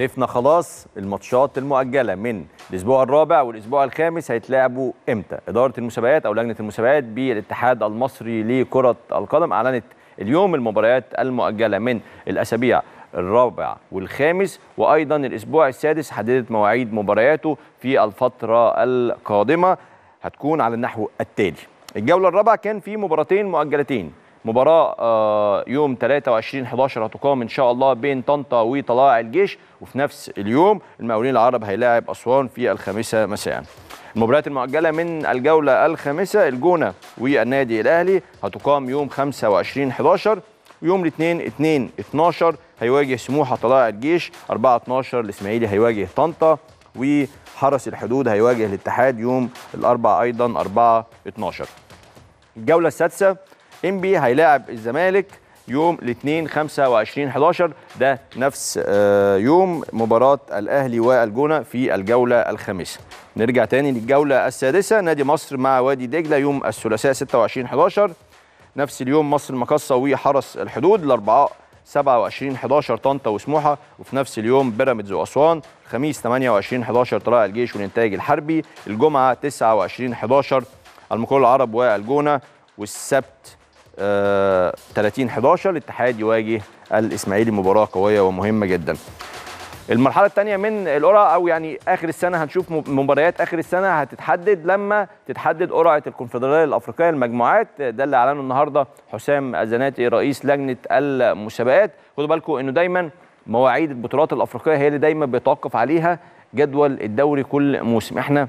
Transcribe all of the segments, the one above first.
عرفنا خلاص الماتشات المؤجله من الاسبوع الرابع والاسبوع الخامس هيتلعبوا امتى اداره المسابقات او لجنه المسابقات بالاتحاد المصري لكره القدم اعلنت اليوم المباريات المؤجله من الاسابيع الرابع والخامس وايضا الاسبوع السادس حددت مواعيد مبارياته في الفتره القادمه هتكون على النحو التالي الجوله الرابعه كان في مباراتين مؤجلتين مباراه آه، يوم 23 11 هتقام ان شاء الله بين طنطا وطلائع الجيش وفي نفس اليوم المقاولين العرب هيلاعب اسوان في الخامسه مساء المباريات المؤجله من الجوله الخامسه الجونه والنادي الاهلي هتقام يوم 25 11 ويوم الاثنين 2 12 هيواجه سموحه طلائع الجيش 4 12 الاسماعيلي هيواجه طنطا وحرس الحدود هيواجه الاتحاد يوم الاربعاء ايضا 4 12 الجوله السادسه انبي هيلاعب الزمالك يوم الاثنين 25 11 ده نفس آه، يوم مباراه الاهلي والجونه في الجوله الخامسه نرجع تاني للجوله السادسه نادي مصر مع وادي دجله يوم الثلاثاء 26 11 نفس اليوم مصر المقصه وحرس الحدود الاربعاء 27 11 طنطا وسموحه وفي نفس اليوم بيراميدز واسوان الخميس 28 11 طلائع الجيش والانتاج الحربي الجمعه 29 11 المقاول العرب والجونه والسبت 30 آه، 11 الاتحاد يواجه الاسماعيلي مباراه قويه ومهمه جدا المرحله الثانيه من القرعه او يعني اخر السنه هنشوف مباريات اخر السنه هتتحدد لما تتحدد قرعه الكونفدراليه الافريقيه المجموعات ده اللي اعلنه النهارده حسام الزناتي رئيس لجنه المسابقات خدوا بالكم انه دايما مواعيد البطولات الافريقيه هي اللي دايما بيتوقف عليها جدول الدوري كل موسم احنا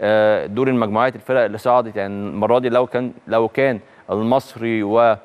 آه، دور المجموعات الفرق اللي صعدت يعني المره دي لو كان لو كان المصري و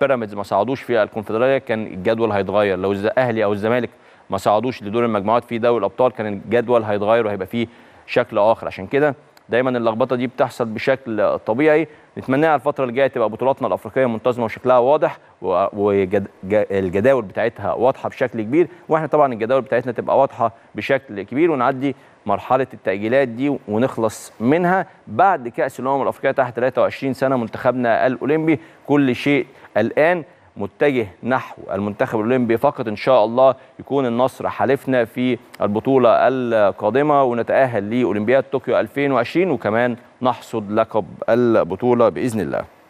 بيراميدز ما صعدوش في الكونفدراليه كان الجدول هيتغير لو الاهلي او الزمالك ما صعدوش لدور المجموعات في دوري الابطال كان الجدول هيتغير وهيبقى فيه شكل اخر عشان كده دايما اللخبطه دي بتحصل بشكل طبيعي نتمناها الفتره اللي جايه تبقى بطولاتنا الافريقيه منتظمه وشكلها واضح والجداول بتاعتها واضحه بشكل كبير واحنا طبعا الجداول بتاعتنا تبقى واضحه بشكل كبير ونعدي مرحله التاجيلات دي ونخلص منها بعد كاس الامم الافريقيه تحت 23 سنه منتخبنا الاولمبي كل شيء الان متجه نحو المنتخب الاولمبي فقط ان شاء الله يكون النصر حليفنا في البطوله القادمه ونتاهل لاولمبياد طوكيو 2020 وكمان نحصد لقب البطوله باذن الله